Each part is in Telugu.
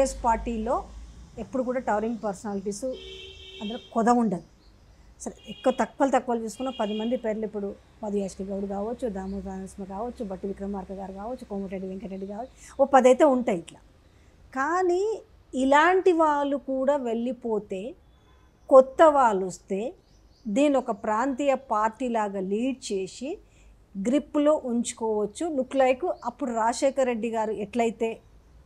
కాంగ్రెస్ పార్టీలో ఎప్పుడు కూడా టవరింగ్ పర్సనాలిటీస్ అందులో కొద ఉండదు సరే ఎక్కువ తక్కువలు తక్కువలు చూసుకున్న పది మంది పేర్లు ఇప్పుడు యాష్కి గౌడ్ కావచ్చు దామోదానస్మ కావచ్చు బట్టి విక్రమార్క గారు కావచ్చు కోమటిరెడ్డి వెంకటరెడ్డి కావచ్చు ఓ పది అయితే ఉంటాయి ఇట్లా కానీ ఇలాంటి వాళ్ళు కూడా వెళ్ళిపోతే కొత్త వాళ్ళు వస్తే దీని ఒక ప్రాంతీయ పార్టీలాగా లీడ్ చేసి గ్రిప్లో ఉంచుకోవచ్చు లుక్ లైక్ అప్పుడు రాజశేఖర రెడ్డి గారు ఎట్లయితే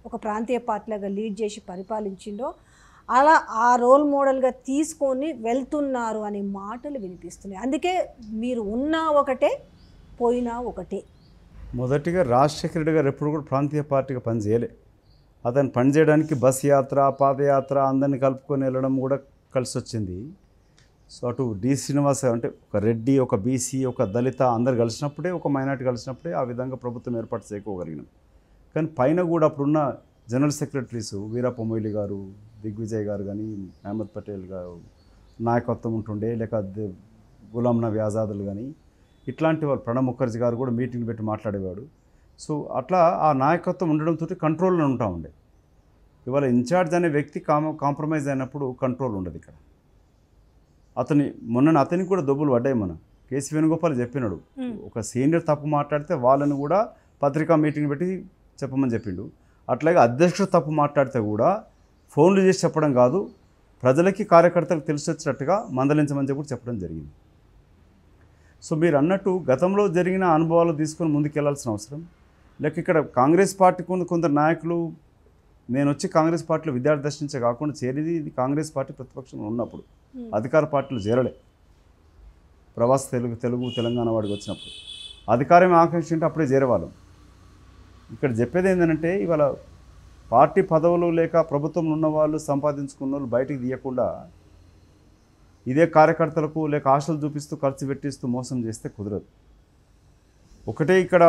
ఒక ప్రాంతీయ పార్టీలాగా లీడ్ చేసి పరిపాలించిండో అలా ఆ రోల్ మోడల్గా తీసుకొని వెళ్తున్నారు అనే మాటలు వినిపిస్తున్నాయి అందుకే మీరు ఉన్నా ఒకటే పోయినా ఒకటే మొదటిగా రాజశేఖర రెడ్డి గారు ఎప్పుడు కూడా ప్రాంతీయ పార్టీగా పనిచేయలే అతను పనిచేయడానికి బస్ యాత్ర పాదయాత్ర అందరిని కలుపుకొని వెళ్ళడం కూడా కలిసి వచ్చింది సో అటు డి శ్రీనివాస అంటే ఒక రెడ్డి ఒక బీసీ ఒక దళిత అందరు కలిసినప్పుడే ఒక మైనార్టీ కలిసినప్పుడే ఆ విధంగా ప్రభుత్వం ఏర్పాటు చేయకోగలిగినాం కానీ పైన కూడా అప్పుడున్న జనరల్ సెక్రటరీస్ వీరాపమొయిలి గారు దిగ్విజయ్ గారు కానీ అహ్మద్ పటేల్ గారు నాయకత్వం ఉంటుండే లేక గులాం నబీ ఆజాదులు కానీ ఇట్లాంటి వాళ్ళు ప్రణబ్ ముఖర్జీ గారు కూడా మీటింగ్ పెట్టి మాట్లాడేవాడు సో అట్లా ఆ నాయకత్వం ఉండడంతో కంట్రోల్లో ఉంటా ఉండే ఇవాళ ఇన్ఛార్జ్ అనే వ్యక్తి కామ కాంప్రమైజ్ అయినప్పుడు కంట్రోల్ ఉండదు ఇక్కడ అతని మొన్న అతనికి కూడా దొబ్బులు పడ్డాయి మన కేసీ వేణుగోపాల్ చెప్పినాడు ఒక సీనియర్ తప్పు మాట్లాడితే వాళ్ళని కూడా పత్రికా మీటింగ్ పెట్టి చెప్పమని చెప్పిండు అట్లాగే అధ్యక్షుడు తప్పు మాట్లాడితే కూడా ఫోన్లు చేసి చెప్పడం కాదు ప్రజలకి కార్యకర్తలకు తెలిసి వచ్చినట్టుగా మందలించమని చెప్పి చెప్పడం జరిగింది సో మీరు అన్నట్టు గతంలో జరిగిన అనుభవాలు తీసుకొని ముందుకెళ్లాల్సిన అవసరం లేక ఇక్కడ కాంగ్రెస్ పార్టీ కొందరు నాయకులు నేను వచ్చి కాంగ్రెస్ పార్టీలో విద్యార్థి దర్శించే కాకుండా చేరేది ఇది కాంగ్రెస్ పార్టీ ప్రతిపక్షంలో ఉన్నప్పుడు అధికార పార్టీలు చేరలే ప్రవాస తెలుగు తెలుగు తెలంగాణ వాడికి వచ్చినప్పుడు అధికారం ఆకాంక్షించే అప్పుడే చేరేవాళ్ళం ఇక్కడ చెప్పేది ఏంటంటే ఇవాళ పార్టీ పదవులు లేక ప్రభుత్వంలో ఉన్న వాళ్ళు సంపాదించుకున్న వాళ్ళు బయటికి తీయకుండా ఇదే కార్యకర్తలకు లేక ఆశలు చూపిస్తూ ఖర్చు పెట్టిస్తూ మోసం చేస్తే కుదరదు ఒకటే ఇక్కడ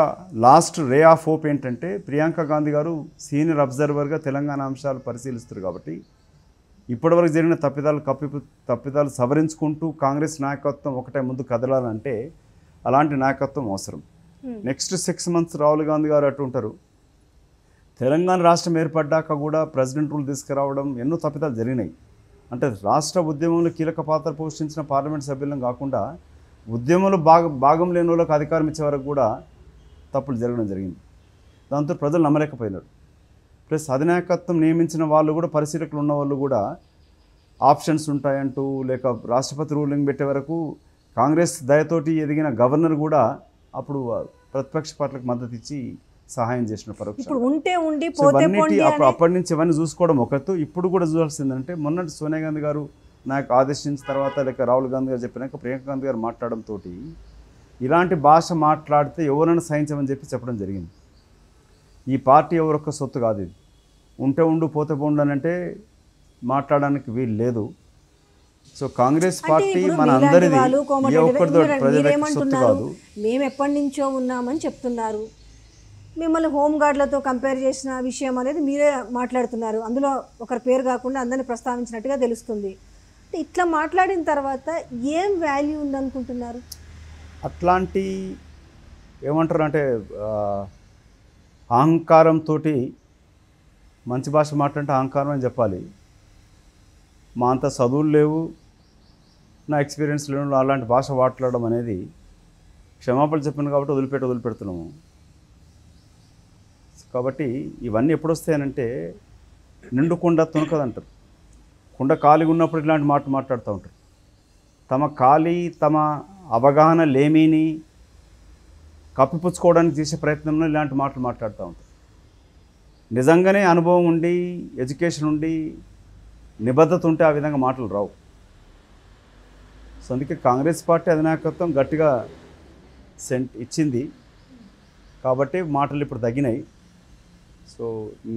లాస్ట్ రే ఆఫ్ హోప్ ఏంటంటే ప్రియాంక గాంధీ గారు సీనియర్ అబ్జర్వర్గా తెలంగాణ అంశాలు పరిశీలిస్తారు కాబట్టి ఇప్పటివరకు జరిగిన తప్పిదాలు కప్పి తప్పిదాలు సవరించుకుంటూ కాంగ్రెస్ నాయకత్వం ఒకటే ముందు కదలాలంటే అలాంటి నాయకత్వం అవసరం next six months Rahul Gandhi గారు అటు ఉంటారు తెలంగాణ రాష్ట్రం ఏర్పడ్డాక కూడా ప్రెసిడెంట్ రూల్ తీసుకురావడం ఎన్నో తప్పిదాలు జరిగినాయి అంటే రాష్ట్ర ఉద్యమంలో కీలక పాత్ర పోషించిన పార్లమెంట్ సభ్యులను కాకుండా ఉద్యమంలో భాగ భాగం లేని వాళ్ళకి అధికారం ఇచ్చే వరకు కూడా తప్పులు జరగడం జరిగింది దాంతో ప్రజలు నమ్మలేకపోయినారు ప్లస్ అధినాయకత్వం నియమించిన వాళ్ళు కూడా పరిశీలకులు ఉన్న వాళ్ళు కూడా ఆప్షన్స్ ఉంటాయంటూ లేక రాష్ట్రపతి రూలింగ్ పెట్టే వరకు కాంగ్రెస్ దయతోటి ఎదిగిన గవర్నర్ కూడా అప్పుడు ప్రతిపక్ష పార్టీలకు మద్దతు ఇచ్చి సహాయం చేసిన పరోక్ష ఉంటే ఉండి అప్పటి నుంచి ఇవన్నీ చూసుకోవడం ఒకరితో ఇప్పుడు కూడా చూడాల్సిందంటే మొన్నటి సోనియా గాంధీ గారు నాకు ఆదేశించిన తర్వాత లేక రాహుల్ గాంధీ గారు చెప్పినాక ప్రియాంక గాంధీ గారు మాట్లాడడంతో ఇలాంటి భాష మాట్లాడితే ఎవరైనా సహించమని చెప్పి చెప్పడం జరిగింది ఈ పార్టీ ఎవరొక్క సొత్తు కాదు ఇది ఉంటే ఉండు పోతే పోండు అని అంటే మాట్లాడడానికి వీలు లేదు సో కాంగ్రెస్ పార్టీ మన అందరిది ఏ ఒక్కరితో ప్రజలకు సొత్తు కాదు మేము ఎప్పటి నుంచో ఉన్నామని చెప్తున్నారు మిమ్మల్ని గార్డ్లతో కంపేర్ చేసిన విషయం అనేది మీరే మాట్లాడుతున్నారు అందులో ఒకరి పేరు కాకుండా అందరిని ప్రస్తావించినట్టుగా తెలుస్తుంది ఇట్లా మాట్లాడిన తర్వాత ఏం వాల్యూ ఉందనుకుంటున్నారు అట్లాంటి ఏమంటారు అంటే అహంకారంతో మంచి భాష మాట్లాడితే అహంకారం అని చెప్పాలి మా అంత చదువులు లేవు నా ఎక్స్పీరియన్స్ లేవు అలాంటి భాష మాట్లాడడం అనేది క్షమాపణ చెప్పాను కాబట్టి వదిలిపెట్టి వదిలిపెడుతున్నాము కాబట్టి ఇవన్నీ ఎప్పుడు వస్తాయనంటే నిండు కుండ తునకదంటారు కుండ ఖాళీగా ఉన్నప్పుడు ఇలాంటి మాట మాట్లాడుతూ ఉంటారు తమ ఖాళీ తమ అవగాహన లేమీని కప్పిపుచ్చుకోవడానికి చేసే ప్రయత్నంలో ఇలాంటి మాటలు మాట్లాడుతూ ఉంటారు నిజంగానే అనుభవం ఉండి ఎడ్యుకేషన్ ఉండి నిబద్ధత ఉంటే ఆ విధంగా మాటలు రావు సో అందుకే కాంగ్రెస్ పార్టీ అధినాయకత్వం గట్టిగా సెంట్ ఇచ్చింది కాబట్టి మాటలు ఇప్పుడు తగ్గినాయి సో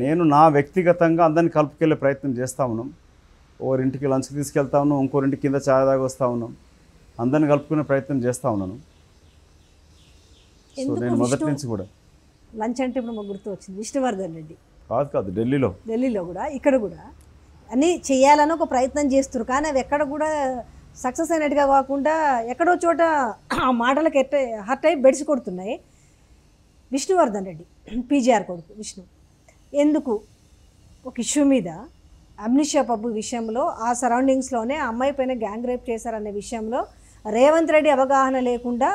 నేను నా వ్యక్తిగతంగా అందరిని కలుపుకెళ్ళే ప్రయత్నం చేస్తూ ఉన్నాం ఓరింటికి లంచ్ తీసుకెళ్తా ఉన్నాం ఇంకోరింటికి కింద చాయ్ తాగొస్తూ ఉన్నాం అందరిని కలుపుకునే ప్రయత్నం చేస్తూ ఉన్నాను సో నేను మొదటి నుంచి కూడా లంచ్ అంటే ఇప్పుడు మాకు గుర్తు వచ్చింది విష్ణువర్ధన్ రెడ్డి కాదు కాదు ఢిల్లీలో ఢిల్లీలో కూడా ఇక్కడ కూడా అన్నీ చేయాలని ఒక ప్రయత్నం చేస్తున్నారు కానీ అవి ఎక్కడ కూడా సక్సెస్ అయినట్టుగా కాకుండా ఎక్కడో చోట ఆ మాటలకు ఎట్ట హర్ట్ అయి బెడిసి కొడుతున్నాయి విష్ణువర్ధన్ రెడ్డి పీజీఆర్ కొడుకు విష్ణు ఎందుకు ఒక ఇష్యూ మీద అమ్నిషా పబ్బు విషయంలో ఆ సరౌండింగ్స్లోనే అమ్మాయి పైన గ్యాంగ్ రేప్ చేశారనే విషయంలో రేవంత్ రెడ్డి అవగాహన లేకుండా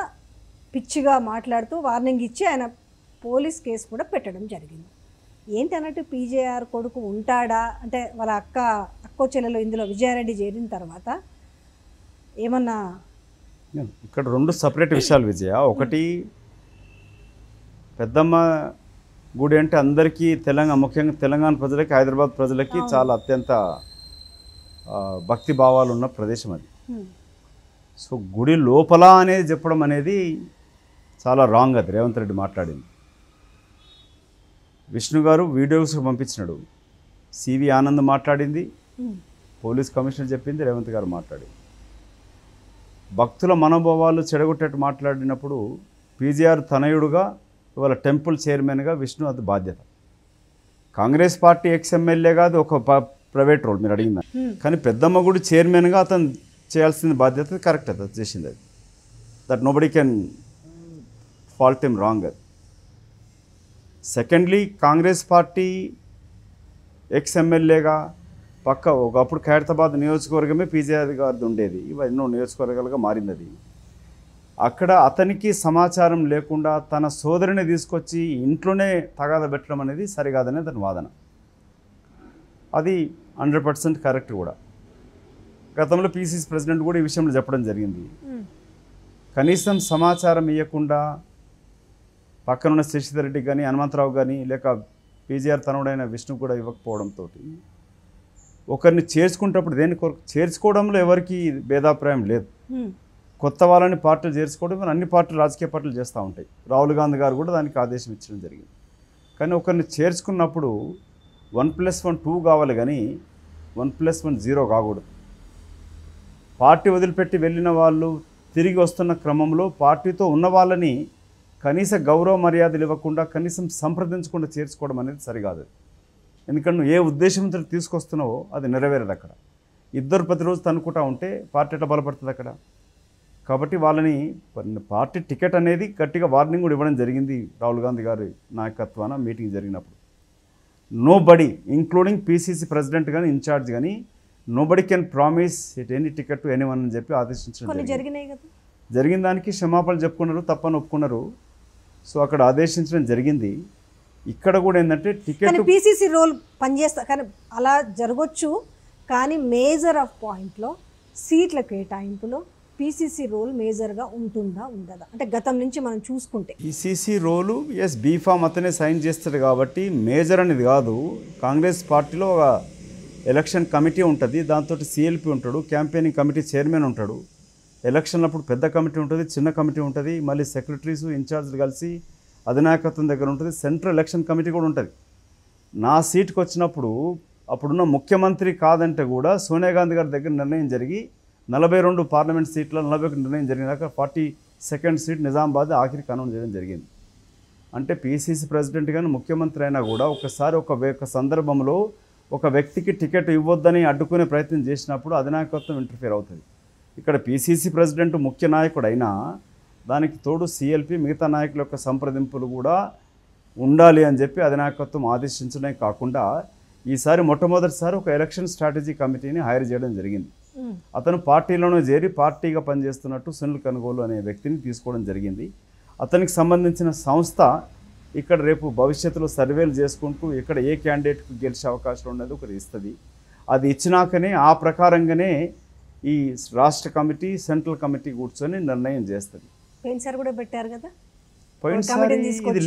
పిచ్చిగా మాట్లాడుతూ వార్నింగ్ ఇచ్చి ఆయన పోలీస్ కేసు కూడా పెట్టడం జరిగింది ఏంటి అన్నట్టు పీజేఆర్ కొడుకు ఉంటాడా అంటే వాళ్ళ అక్క అక్కో చెల్లెలు ఇందులో విజయారెడ్డి చేరిన తర్వాత ఏమన్నా ఇక్కడ రెండు సపరేట్ విషయాలు విజయ ఒకటి పెద్దమ్మ గుడి అంటే అందరికీ తెలంగాణ ముఖ్యంగా తెలంగాణ ప్రజలకి హైదరాబాద్ ప్రజలకి చాలా అత్యంత భక్తి భావాలు ఉన్న ప్రదేశం అది సో గుడి లోపల అనేది చెప్పడం అనేది చాలా రాంగ్ అది రేవంత్ రెడ్డి మాట్లాడింది విష్ణు గారు వీడియోస్ పంపించినాడు సివి ఆనంద్ మాట్లాడింది పోలీస్ కమిషనర్ చెప్పింది రేవంత్ గారు మాట్లాడింది భక్తుల మనోభావాలు చెడగొట్టేట్టు మాట్లాడినప్పుడు పీజీఆర్ తనయుడుగా ఇవాళ టెంపుల్ చైర్మన్గా విష్ణు అది బాధ్యత కాంగ్రెస్ పార్టీ ఎమ్మెల్యే కాదు ఒక ప్రైవేట్ రోల్ మీరు అడిగిందా కానీ పెద్దమ్మ గుడి చైర్మన్గా అతను చేయాల్సిన బాధ్యత కరెక్ట్ అది చేసింది అది that nobody can fault em wrong అది సెకండ్లీ కాంగ్రెస్ పార్టీ ఎక్స్ ఎమ్మెల్యేగా పక్క ఒకప్పుడు ఖైరతాబాద్ నియోజకవర్గమే పీజేఆర్ గారిది ఉండేది ఇవన్నో నియోజకవర్గాలుగా మారింది అది అక్కడ అతనికి సమాచారం లేకుండా తన సోదరిని తీసుకొచ్చి ఇంట్లోనే తగాద పెట్టడం అనేది సరికాదనే అతని వాదన అది హండ్రెడ్ పర్సెంట్ కరెక్ట్ కూడా గతంలో పీసీసీ ప్రెసిడెంట్ కూడా ఈ విషయంలో చెప్పడం జరిగింది కనీసం సమాచారం ఇవ్వకుండా పక్కనున్న శశిధర్ రెడ్డి కానీ హనుమంతరావు కానీ లేక పీజీఆర్ తనుడైన విష్ణు కూడా ఇవ్వకపోవడంతో ఒకరిని చేర్చుకుంటప్పుడు దేని కొరకు చేర్చుకోవడంలో ఎవరికి భేదాభిప్రాయం లేదు కొత్త వాళ్ళని పార్టీలు చేర్చుకోవడం అన్ని పార్టీలు రాజకీయ పార్టీలు చేస్తూ ఉంటాయి రాహుల్ గాంధీ గారు కూడా దానికి ఆదేశం ఇచ్చడం జరిగింది కానీ ఒకరిని చేర్చుకున్నప్పుడు వన్ ప్లస్ వన్ టూ కావాలి కానీ వన్ ప్లస్ వన్ జీరో కాకూడదు పార్టీ వదిలిపెట్టి వెళ్ళిన వాళ్ళు తిరిగి వస్తున్న క్రమంలో పార్టీతో ఉన్న వాళ్ళని కనీస గౌరవ మర్యాదలు ఇవ్వకుండా కనీసం సంప్రదించకుండా చేర్చుకోవడం అనేది సరికాదు ఎందుకంటే నువ్వు ఏ ఉద్దేశంతో తీసుకొస్తున్నావో అది నెరవేరదు అక్కడ ఇద్దరు ప్రతిరోజు తనుకుంటా ఉంటే పార్టీ ఎట్లా బలపడుతుంది అక్కడ కాబట్టి వాళ్ళని పార్టీ టికెట్ అనేది గట్టిగా వార్నింగ్ కూడా ఇవ్వడం జరిగింది రాహుల్ గాంధీ గారి నాయకత్వాన మీటింగ్ జరిగినప్పుడు nobody including PCC president కానీ ఇన్ఛార్జ్ కానీ nobody can promise it any ticket to any one అని చెప్పి ఆదేశించడం జరిగిన దానికి క్షమాపణలు చెప్పుకున్నారు తప్పని ఒప్పుకున్నారు సో అక్కడ ఆదేశించడం జరిగింది ఇక్కడ కూడా ఏంటంటే టికెట్ పీసీసీ రోల్ పనిచేస్తా కానీ అలా జరగచ్చు కానీ మేజర్ ఆఫ్ పాయింట్లో సీట్ల కేటాయింపులో పీసీసీ రోల్ మేజర్గా ఉంటుందా ఉండదా అంటే గతం నుంచి మనం చూసుకుంటే పీసీసీ రోలు ఎస్ బీఫామ్ అతనే సైన్ చేస్తాడు కాబట్టి మేజర్ అనేది కాదు కాంగ్రెస్ పార్టీలో ఒక ఎలక్షన్ కమిటీ ఉంటుంది దాంతో సిఎల్పి ఉంటాడు క్యాంపెయినింగ్ కమిటీ చైర్మన్ ఉంటాడు ఎలక్షన్లప్పుడు పెద్ద కమిటీ ఉంటుంది చిన్న కమిటీ ఉంటుంది మళ్ళీ సెక్రటరీస్ ఇన్ఛార్జ్లు కలిసి అధినాయకత్వం దగ్గర ఉంటుంది సెంట్రల్ ఎలక్షన్ కమిటీ కూడా ఉంటుంది నా సీట్కి వచ్చినప్పుడు అప్పుడున్న ముఖ్యమంత్రి కాదంటే కూడా సోనియా గాంధీ గారి దగ్గర నిర్ణయం జరిగి నలభై రెండు పార్లమెంట్ సీట్ల నలభై ఒకటి నిర్ణయం జరిగినాక ఫార్టీ సెకండ్ సీట్ నిజామాబాద్ ఆఖరి కానూన్ చేయడం జరిగింది అంటే పీసీసీ ప్రెసిడెంట్ కానీ ముఖ్యమంత్రి అయినా కూడా ఒకసారి ఒక సందర్భంలో ఒక వ్యక్తికి టికెట్ ఇవ్వద్దని అడ్డుకునే ప్రయత్నం చేసినప్పుడు అధినాయకత్వం ఇంటర్ఫియర్ అవుతుంది ఇక్కడ పీసీసీ ప్రెసిడెంట్ ముఖ్య నాయకుడు అయినా దానికి తోడు సిఎల్పి మిగతా నాయకుల యొక్క సంప్రదింపులు కూడా ఉండాలి అని చెప్పి అధినాయకత్వం ఆదేశించడమే కాకుండా ఈసారి మొట్టమొదటిసారి ఒక ఎలక్షన్ స్ట్రాటజీ కమిటీని హైర్ చేయడం జరిగింది అతను పార్టీలోనే చేరి పార్టీగా పనిచేస్తున్నట్టు సునీల్ కనుగోలు అనే వ్యక్తిని తీసుకోవడం జరిగింది అతనికి సంబంధించిన సంస్థ ఇక్కడ రేపు భవిష్యత్తులో సర్వేలు చేసుకుంటూ ఇక్కడ ఏ క్యాండిడేట్కి గెలిచే అవకాశం ఉన్నది ఒకటి ఇస్తుంది అది ఇచ్చినాకనే ఆ ప్రకారంగానే ఈ రాష్ట్ర కమిటీ సెంట్రల్ కమిటీ కూర్చొని నిర్ణయం చేస్తుంది పెట్టారు కదా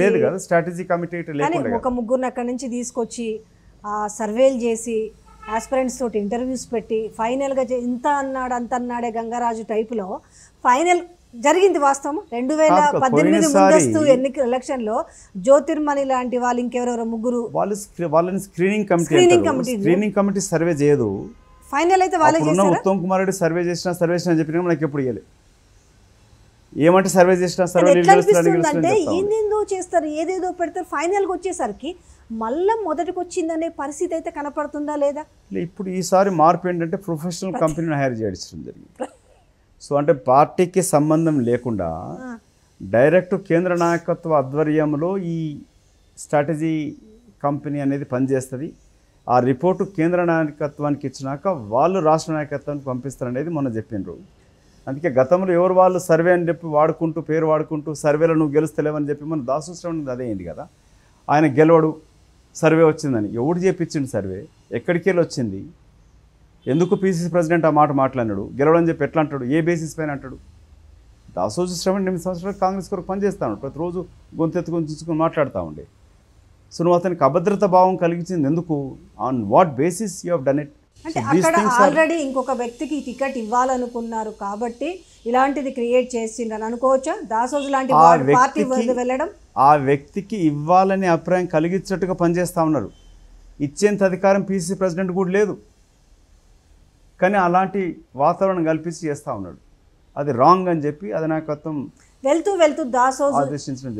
లేదు కదా స్ట్రాటజీ కమిటీ ఒక ముగ్గురు అక్కడి నుంచి తీసుకొచ్చి సర్వేలు చేసి ఆస్పిరెంట్స్ తోటి ఇంటర్వ్యూస్ పెట్టి ఫైనల్గా ఇంత అన్నాడు అంత అన్నాడే గంగరాజు టైపులో ఫైనల్ జరిగింది వాస్తవం రెండు వేల పద్దెనిమిది ముందస్తు ఎన్నికల ఎలక్షన్ లో జ్యోతిర్మణి లాంటి వాళ్ళు ఇంకెవరెవరో ముగ్గురు వాళ్ళు వాళ్ళని screening committee screening committee screening committee survey చేయదు ఫైనల్ అయితే వాళ్ళు చేశారు ఉత్తమ్ కుమార్ రెడ్డి సర్వే చేసిన సర్వే చేసిన చెప్పిన మనకి ఎప్పుడు ఇవ్వలేదు ఏమంటే సర్వే చేసిన సర్వే చేస్తారు ఏదేదో పెడతారు ఫైనల్గా వచ్చేసరికి మళ్ళీ మొదటికి వచ్చిందనే పరిస్థితి అయితే కనపడుతుందా లేదా ఇప్పుడు ఈసారి మార్పు ఏంటంటే ప్రొఫెషనల్ కంపెనీని హైర్ చేయడం జరిగింది సో అంటే పార్టీకి సంబంధం లేకుండా డైరెక్ట్ కేంద్ర నాయకత్వ ఆధ్వర్యంలో ఈ స్ట్రాటజీ కంపెనీ అనేది పనిచేస్తుంది ఆ రిపోర్టు కేంద్ర నాయకత్వానికి ఇచ్చినాక వాళ్ళు రాష్ట్ర నాయకత్వానికి పంపిస్తారు అనేది మొన్న చెప్పినారు అందుకే గతంలో ఎవరు వాళ్ళు సర్వే అని చెప్పి వాడుకుంటూ పేరు వాడుకుంటూ సర్వేలో నువ్వు గెలుస్తలేవని చెప్పి మన దాసు శ్రవణ్ అదే అయింది కదా ఆయన గెలవడు సర్వే వచ్చిందని ఎవడు చేపించిండు సర్వే ఎక్కడికి వెళ్ళి వచ్చింది ఎందుకు పీసీసీ ప్రెసిడెంట్ ఆ మాట మాట్లాడినాడు గెలవడం చెప్పి ఎట్లా అంటాడు ఏ బేసిస్ పైన అంటాడు దాసోజు శ్రవణ్ ఎనిమిది సంవత్సరాలు కాంగ్రెస్ కొరకు పనిచేస్తాను ప్రతిరోజు గొంతెత్తుకొని చూసుకొని మాట్లాడుతూ ఉండే సో నువ్వు అతనికి అభద్రత భావం కలిగించింది ఎందుకు on what basis you have done it already ఇంకొక వ్యక్తికి టికెట్ ఇవ్వాలనుకున్నారు కాబట్టి ఇలాంటిది క్రియేట్ చేసిందని అనుకోవచ్చా దాసోజు లాంటి పార్టీ వెళ్ళడం ఆ వ్యక్తికి ఇవ్వాలనే అభిప్రాయం కలిగించట్టుగా పనిచేస్తూ ఉన్నారు ఇచ్చేంత అధికారం పీసీసీ ప్రెసిడెంట్ కూడా లేదు కానీ అలాంటి వాతావరణం కల్పించి చేస్తూ ఉన్నాడు అది రాంగ్ అని చెప్పి అది నాకత్వం వెళ్తూ వెళ్తూ దాసో ఆదేశించడం